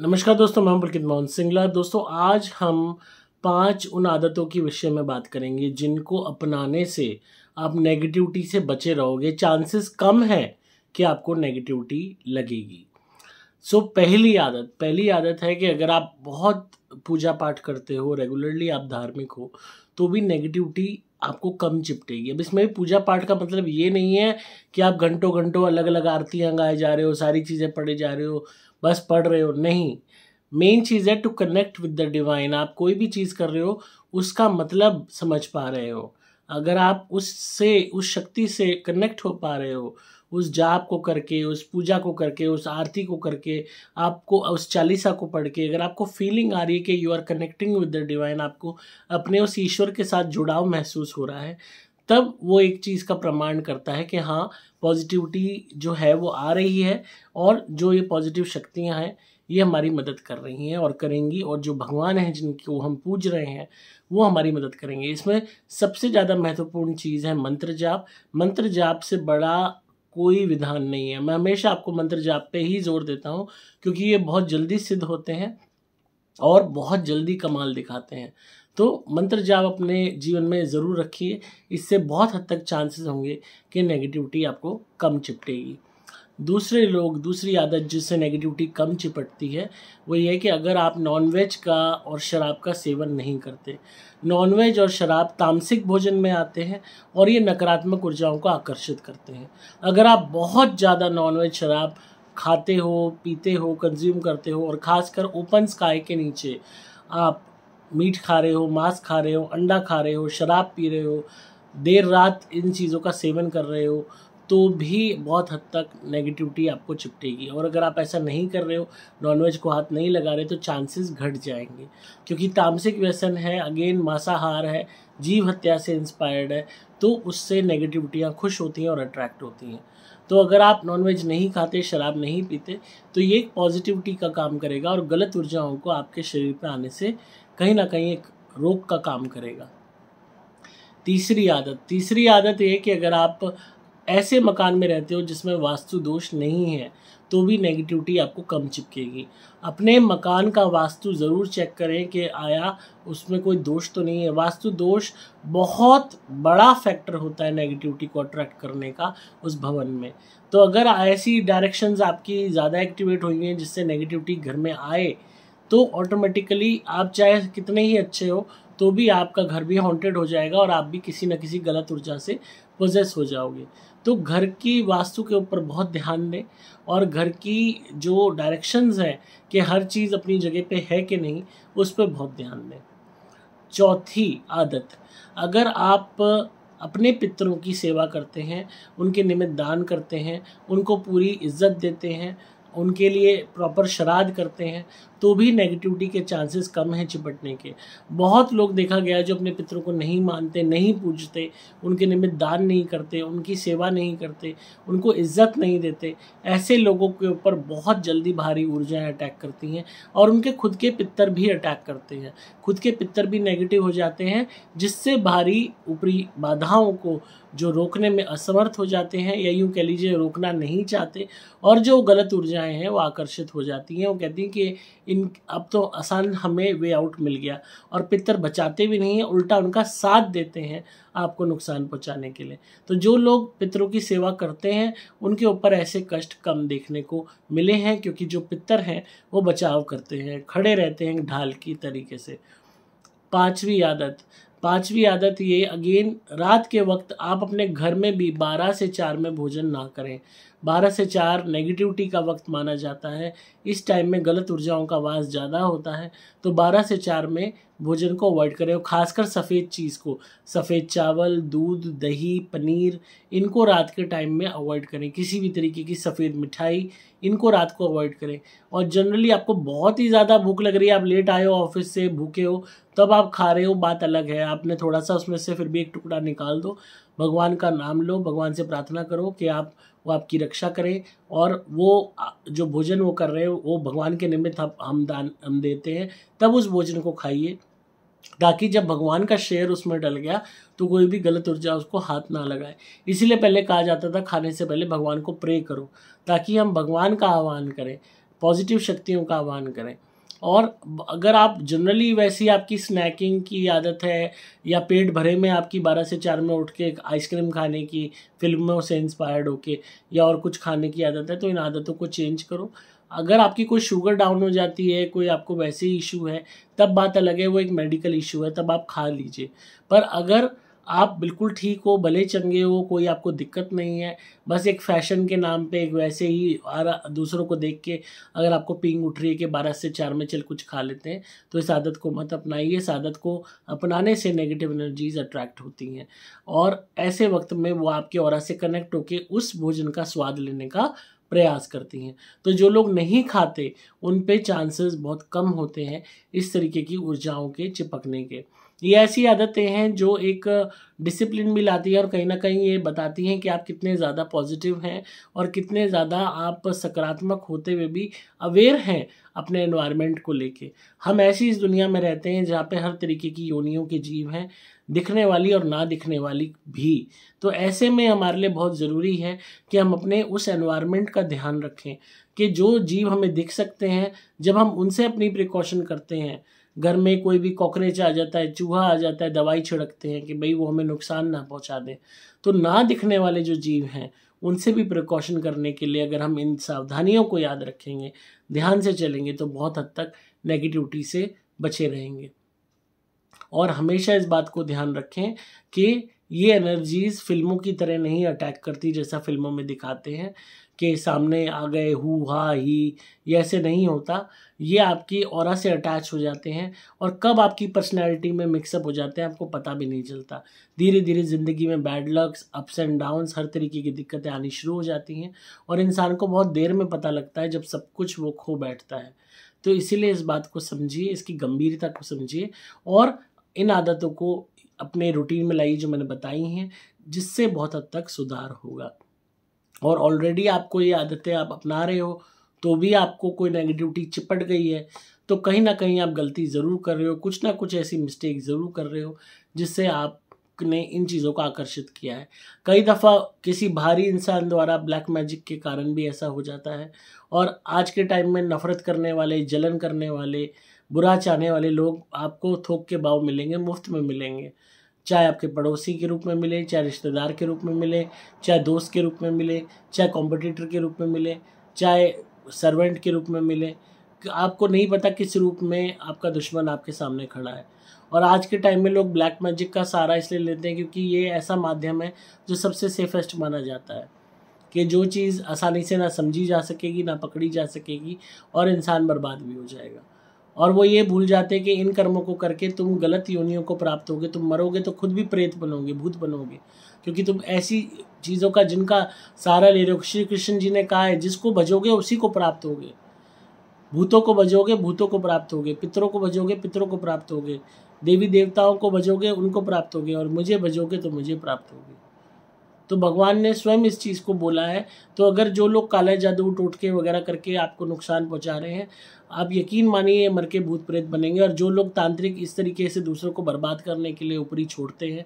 नमस्कार दोस्तों मैं प्रकृत मोहन सिंगला दोस्तों आज हम पांच उन आदतों के विषय में बात करेंगे जिनको अपनाने से आप नेगेटिविटी से बचे रहोगे चांसेस कम है कि आपको नेगेटिविटी लगेगी सो so, पहली आदत पहली आदत है कि अगर आप बहुत पूजा पाठ करते हो रेगुलरली आप धार्मिक हो तो भी नेगेटिविटी आपको कम चिपटेगी अब इसमें पूजा पाठ का मतलब ये नहीं है कि आप घंटों घंटों अलग अलग आरतियाँ गाए जा रहे हो सारी चीज़ें पढ़े जा रहे हो बस पढ़ रहे हो नहीं मेन चीज़ है to connect with the divine आप कोई भी चीज़ कर रहे हो उसका मतलब समझ पा रहे हो अगर आप उससे उस शक्ति से कनेक्ट हो पा रहे हो उस जाप को करके उस पूजा को करके उस आरती को करके आपको उस चालीसा को पढ़ के अगर आपको फीलिंग आ रही है कि you are connecting with the divine आपको अपने उस ईश्वर के साथ जुड़ाव महसूस हो रहा है तब वो एक चीज़ का प्रमाण करता है कि हाँ पॉजिटिविटी जो है वो आ रही है और जो ये पॉजिटिव शक्तियाँ हैं ये हमारी मदद कर रही हैं और करेंगी और जो भगवान हैं जिनको हम पूज रहे हैं वो हमारी मदद करेंगे इसमें सबसे ज़्यादा महत्वपूर्ण चीज़ है मंत्र जाप मंत्र जाप से बड़ा कोई विधान नहीं है मैं हमेशा आपको मंत्र जाप पे ही जोर देता हूँ क्योंकि ये बहुत जल्दी सिद्ध होते हैं और बहुत जल्दी कमाल दिखाते हैं तो मंत्र जाप अपने जीवन में ज़रूर रखिए इससे बहुत हद तक चांसेस होंगे कि नेगेटिविटी आपको कम चिपटेगी दूसरे लोग दूसरी आदत जिससे नेगेटिविटी कम चिपटती है वो ये है कि अगर आप नॉनवेज का और शराब का सेवन नहीं करते नॉनवेज और शराब तामसिक भोजन में आते हैं और ये नकारात्मक ऊर्जाओं को आकर्षित करते हैं अगर आप बहुत ज़्यादा नॉनवेज शराब खाते हो पीते हो कंज्यूम करते हो और ख़ासकर ओपन स्काई के नीचे आप मीट खा रहे हो मांस खा रहे हो अंडा खा रहे हो शराब पी रहे हो देर रात इन चीज़ों का सेवन कर रहे हो तो भी बहुत हद तक नेगेटिविटी आपको चिपटेगी और अगर आप ऐसा नहीं कर रहे हो नॉनवेज को हाथ नहीं लगा रहे तो चांसेस घट जाएंगे क्योंकि तामसिक व्यसन है अगेन मांसाहार है जीव हत्या से इंस्पायर्ड है तो उससे नेगेटिविटियाँ खुश होती हैं और अट्रैक्ट होती हैं तो अगर आप नॉनवेज नहीं खाते शराब नहीं पीते तो ये पॉजिटिविटी का काम करेगा और गलत ऊर्जाओं को आपके शरीर पर आने से कहीं ना कहीं एक रोक का काम करेगा तीसरी आदत तीसरी आदत ये कि अगर आप ऐसे मकान में रहते हो जिसमें वास्तु दोष नहीं है तो भी नेगेटिविटी आपको कम चिपकेगी अपने मकान का वास्तु ज़रूर चेक करें कि आया उसमें कोई दोष तो नहीं है वास्तु दोष बहुत बड़ा फैक्टर होता है नेगेटिविटी को अट्रैक्ट करने का उस भवन में तो अगर ऐसी डायरेक्शंस आपकी ज़्यादा एक्टिवेट हुई हैं जिससे नेगेटिविटी घर में आए तो ऑटोमेटिकली आप चाहे कितने ही अच्छे हो तो भी आपका घर भी हॉन्टेड हो जाएगा और आप भी किसी न किसी गलत ऊर्जा से पोजेस हो जाओगे तो घर की वास्तु के ऊपर बहुत ध्यान दें और घर की जो डायरेक्शंस हैं कि हर चीज़ अपनी जगह पे है कि नहीं उस पर बहुत ध्यान दें चौथी आदत अगर आप अपने पितरों की सेवा करते हैं उनके निमित्त दान करते हैं उनको पूरी इज्जत देते हैं उनके लिए प्रॉपर शराध करते हैं तो भी नेगेटिविटी के चांसेस कम हैं चिपटने के बहुत लोग देखा गया है जो अपने पितरों को नहीं मानते नहीं पूजते उनके निमित्त दान नहीं करते उनकी सेवा नहीं करते उनको इज्जत नहीं देते ऐसे लोगों के ऊपर बहुत जल्दी भारी ऊर्जाएं अटैक करती हैं और उनके खुद के पितर भी अटैक करते हैं खुद के पितर भी नेगेटिव हो जाते हैं जिससे भारी ऊपरी बाधाओं को जो रोकने में असमर्थ हो जाते हैं या यूँ कह लीजिए रोकना नहीं चाहते और जो गलत ऊर्जाएं हैं वो आकर्षित हो जाती हैं वो कहती हैं कि इन अब तो आसान हमें वे आउट मिल गया और पितर बचाते भी नहीं हैं उल्टा उनका साथ देते हैं आपको नुकसान पहुंचाने के लिए तो जो लोग पितरों की सेवा करते हैं उनके ऊपर ऐसे कष्ट कम देखने को मिले हैं क्योंकि जो पितर हैं वो बचाव करते हैं खड़े रहते हैं ढाल की तरीके से पांचवी आदत पांचवी आदत ये अगेन रात के वक्त आप अपने घर में भी बारह से चार में भोजन ना करें बारह से चार नेगेटिविटी का वक्त माना जाता है इस टाइम में गलत ऊर्जाओं का वास ज़्यादा होता है तो बारह से चार में भोजन को अवॉइड करें और ख़ासकर सफ़ेद चीज़ को सफ़ेद चावल दूध दही पनीर इनको रात के टाइम में अवॉइड करें किसी भी तरीके की सफ़ेद मिठाई इनको रात को अवॉइड करें और जनरली आपको बहुत ही ज़्यादा भूख लग रही है आप लेट आए हो ऑफिस से भूखे हो तब आप खा रहे हो बात अलग है आपने थोड़ा सा उसमें से फिर भी एक टुकड़ा निकाल दो भगवान का नाम लो भगवान से प्रार्थना करो कि आप वो आपकी रक्षा करें और वो जो भोजन वो कर रहे हैं वो भगवान के निमित्त हम दान हम देते हैं तब उस भोजन को खाइए ताकि जब भगवान का शेर उसमें डल गया तो कोई भी गलत ऊर्जा उसको हाथ ना लगाए इसीलिए पहले कहा जाता था खाने से पहले भगवान को प्रे करो ताकि हम भगवान का आह्वान करें पॉजिटिव शक्तियों का आह्वान करें और अगर आप जनरली वैसी आपकी स्नैकिंग की आदत है या पेट भरे में आपकी बारह से चार में उठ के आइसक्रीम खाने की फिल्मों से इंस्पायर्ड होके या और कुछ खाने की आदत है तो इन आदतों को चेंज करो अगर आपकी कोई शुगर डाउन हो जाती है कोई आपको वैसे ही इशू है तब बात अलग है वो एक मेडिकल इशू है तब आप खा लीजिए पर अगर आप बिल्कुल ठीक हो भले चंगे हो कोई आपको दिक्कत नहीं है बस एक फैशन के नाम पे एक वैसे ही दूसरों को देख के अगर आपको पिंग उठ रही है कि बारह से चार में चल कुछ खा लेते हैं तो इस आदत को मत अपनाइए इस आदत को अपनाने से नेगेटिव एनर्जीज अट्रैक्ट होती हैं और ऐसे वक्त में वो आपके और से कनेक्ट होकर उस भोजन का स्वाद लेने का प्रयास करती हैं तो जो लोग नहीं खाते उन पे चांसेस बहुत कम होते हैं इस तरीके की ऊर्जाओं के चिपकने के ये ऐसी आदतें हैं जो एक डिसिप्लिन भी लाती है और कहीं ना कहीं ये बताती हैं कि आप कितने ज़्यादा पॉजिटिव हैं और कितने ज़्यादा आप सकारात्मक होते हुए भी अवेयर हैं अपने एनवायरनमेंट को लेके हम ऐसी इस दुनिया में रहते हैं जहाँ पे हर तरीके की योनियों के जीव हैं दिखने वाली और ना दिखने वाली भी तो ऐसे में हमारे लिए बहुत ज़रूरी है कि हम अपने उस एनवायरनमेंट का ध्यान रखें कि जो जीव हमें दिख सकते हैं जब हम उनसे अपनी प्रिकॉशन करते हैं घर में कोई भी कॉकरेच आ जाता है चूहा आ जाता है दवाई छिड़कते हैं कि भाई वो हमें नुकसान ना पहुंचा दें तो ना दिखने वाले जो जीव हैं उनसे भी प्रिकॉशन करने के लिए अगर हम इन सावधानियों को याद रखेंगे ध्यान से चलेंगे तो बहुत हद तक नेगेटिविटी से बचे रहेंगे और हमेशा इस बात को ध्यान रखें कि ये एनर्जीज फिल्मों की तरह नहीं अटैक करती जैसा फिल्मों में दिखाते हैं कि सामने आ गए हु हा ही ये ऐसे नहीं होता ये आपकी और से अटैच हो जाते हैं और कब आपकी पर्सनैलिटी में मिक्सअप हो जाते हैं आपको पता भी नहीं चलता धीरे धीरे ज़िंदगी में bad lucks ups and downs हर तरीके की दिक्कतें आनी शुरू हो जाती हैं और इंसान को बहुत देर में पता लगता है जब सब कुछ वो खो बैठता है तो इसीलिए इस बात को समझिए इसकी गंभीरता को समझिए और इन आदतों को अपने रूटीन में लाइए जो मैंने बताई हैं जिससे बहुत हद तक सुधार होगा और ऑलरेडी आपको ये आदतें आप अपना रहे हो तो भी आपको कोई नेगेटिविटी चिपट गई है तो कहीं ना कहीं आप गलती ज़रूर कर रहे हो कुछ ना कुछ ऐसी मिस्टेक ज़रूर कर रहे हो जिससे आपने इन चीज़ों को आकर्षित किया है कई दफ़ा किसी भारी इंसान द्वारा ब्लैक मैजिक के कारण भी ऐसा हो जाता है और आज के टाइम में नफ़रत करने वाले जलन करने वाले बुरा चाहने वाले लोग आपको थोक के भाव मिलेंगे मुफ्त में मिलेंगे चाहे आपके पड़ोसी के रूप में मिले चाहे रिश्तेदार के रूप में मिले चाहे दोस्त के रूप में मिले चाहे कॉम्पिटिटर के रूप में मिले चाहे सर्वेंट के रूप में मिले आपको नहीं पता किस रूप में आपका दुश्मन आपके सामने खड़ा है और आज के टाइम में लोग ब्लैक मैजिक का सहारा इसलिए लेते हैं क्योंकि ये ऐसा माध्यम है जो सबसे सेफेस्ट माना जाता है कि जो चीज़ आसानी से ना समझी जा सकेगी ना पकड़ी जा सकेगी और इंसान बर्बाद भी हो जाएगा और वो ये भूल जाते कि इन कर्मों को करके तुम गलत योनियों को प्राप्त होगे तुम मरोगे तो खुद भी प्रेत बनोगे भूत बनोगे क्योंकि तुम ऐसी चीज़ों का जिनका सारा ले रहे हो श्री कृष्ण जी ने कहा है जिसको भजोगे उसी को प्राप्त होगे भूतों को भजोगे भूतों को प्राप्त होगे पितरों को भजोगे पितरों को प्राप्त होगे देवी देवताओं को भजोगे उनको प्राप्त होगे और मुझे भजोगे तो मुझे प्राप्त होगी तो भगवान ने स्वयं इस चीज़ को बोला है तो अगर जो लोग काला जादू टोटके वगैरह करके आपको नुकसान पहुंचा रहे हैं आप यकीन मानिए मर के भूत प्रेत बनेंगे और जो लोग तांत्रिक इस तरीके से दूसरों को बर्बाद करने के लिए ऊपरी छोड़ते हैं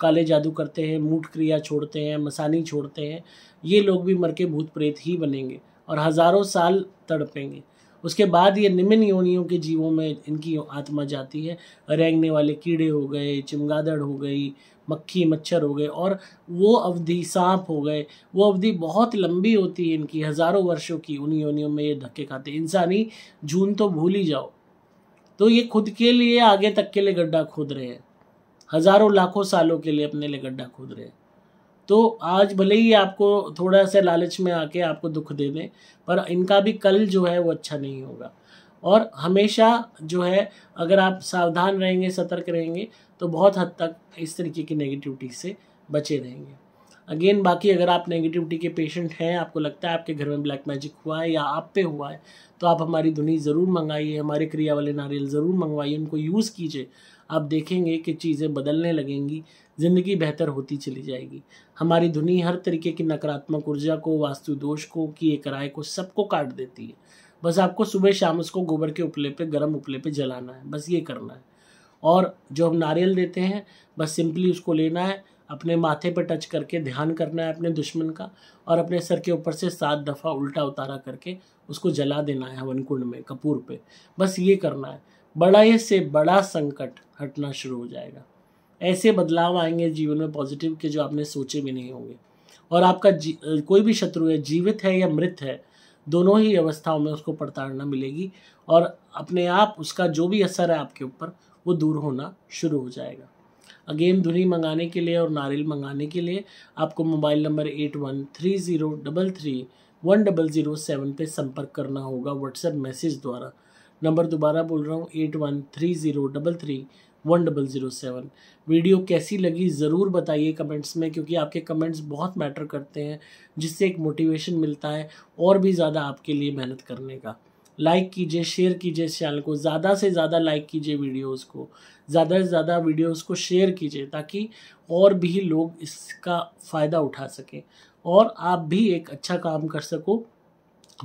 काले जादू करते हैं मूठ क्रिया छोड़ते हैं मसानी छोड़ते हैं ये लोग भी मर के भूत प्रेत ही बनेंगे और हज़ारों साल तड़पेंगे उसके बाद ये निम्न योनियों के जीवों में इनकी आत्मा जाती है रेंगने वाले कीड़े हो गए चिमगादड़ हो गई मक्खी मच्छर हो गए और वो अवधि सांप हो गए वो अवधि बहुत लंबी होती है इनकी हज़ारों वर्षों की उन्हीं योनियों में ये धक्के खाते इंसानी जून तो भूल ही जाओ तो ये खुद के लिए आगे तक के लिए गड्ढा खोद रहे हैं हज़ारों लाखों सालों के लिए अपने लिए गड्ढा खोद रहे हैं तो आज भले ही आपको थोड़ा सा लालच में आके आपको दुख दे दें पर इनका भी कल जो है वो अच्छा नहीं होगा और हमेशा जो है अगर आप सावधान रहेंगे सतर्क रहेंगे तो बहुत हद तक इस तरीके की नेगेटिविटी से बचे रहेंगे अगेन बाकी अगर आप नेगेटिविटी के पेशेंट हैं आपको लगता है आपके घर में ब्लैक मैजिक हुआ है या आप पे हुआ है तो आप हमारी धुनी ज़रूर मंगाइए हमारे क्रिया वाले नारियल ज़रूर मंगवाइए उनको यूज़ कीजिए आप देखेंगे कि चीज़ें बदलने लगेंगी ज़िंदगी बेहतर होती चली जाएगी हमारी धुनी हर तरीके की नकारात्मक ऊर्जा को वास्तु दोष को किए कराए को सबको काट देती है बस आपको सुबह शाम उसको गोबर के उपले पे गर्म उपले पे जलाना है बस ये करना है और जो हम नारियल देते हैं बस सिंपली उसको लेना है अपने माथे पर टच करके ध्यान करना है अपने दुश्मन का और अपने सर के ऊपर से सात दफ़ा उल्टा उतारा करके उसको जला देना है हवन कुंड में कपूर पे बस ये करना है बड़ा से बड़ा संकट हटना शुरू हो जाएगा ऐसे बदलाव आएंगे जीवन में पॉजिटिव के जो आपने सोचे भी नहीं होंगे और आपका कोई भी शत्रु है जीवित है या मृत है दोनों ही अवस्थाओं में उसको पड़ताड़ना मिलेगी और अपने आप उसका जो भी असर है आपके ऊपर वो दूर होना शुरू हो जाएगा अगेन धुनी मंगाने के लिए और नारियल मंगाने के लिए आपको mobile number eight one three zero double three one double zero seven पर संपर्क करना होगा व्हाट्सएप मैसेज द्वारा नंबर दोबारा बोल रहा हूँ eight one three zero double three one double zero seven video कैसी लगी ज़रूर बताइए कमेंट्स में क्योंकि आपके कमेंट्स बहुत मैटर करते हैं जिससे एक मोटिवेशन मिलता है और भी ज़्यादा आपके लिए मेहनत करने का लाइक कीजिए शेयर कीजिए इस चैनल को ज़्यादा से ज़्यादा लाइक कीजिए वीडियोस को ज़्यादा से ज़्यादा वीडियोस को शेयर कीजिए ताकि और भी लोग इसका फ़ायदा उठा सकें और आप भी एक अच्छा काम कर सको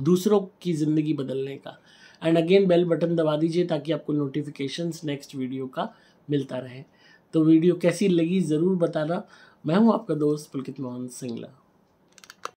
दूसरों की ज़िंदगी बदलने का एंड अगेन बेल बटन दबा दीजिए ताकि आपको नोटिफिकेशन नेक्स्ट वीडियो का मिलता रहे तो वीडियो कैसी लगी ज़रूर बताना मैं हूँ आपका दोस्त पुलकित मोहन सिंगला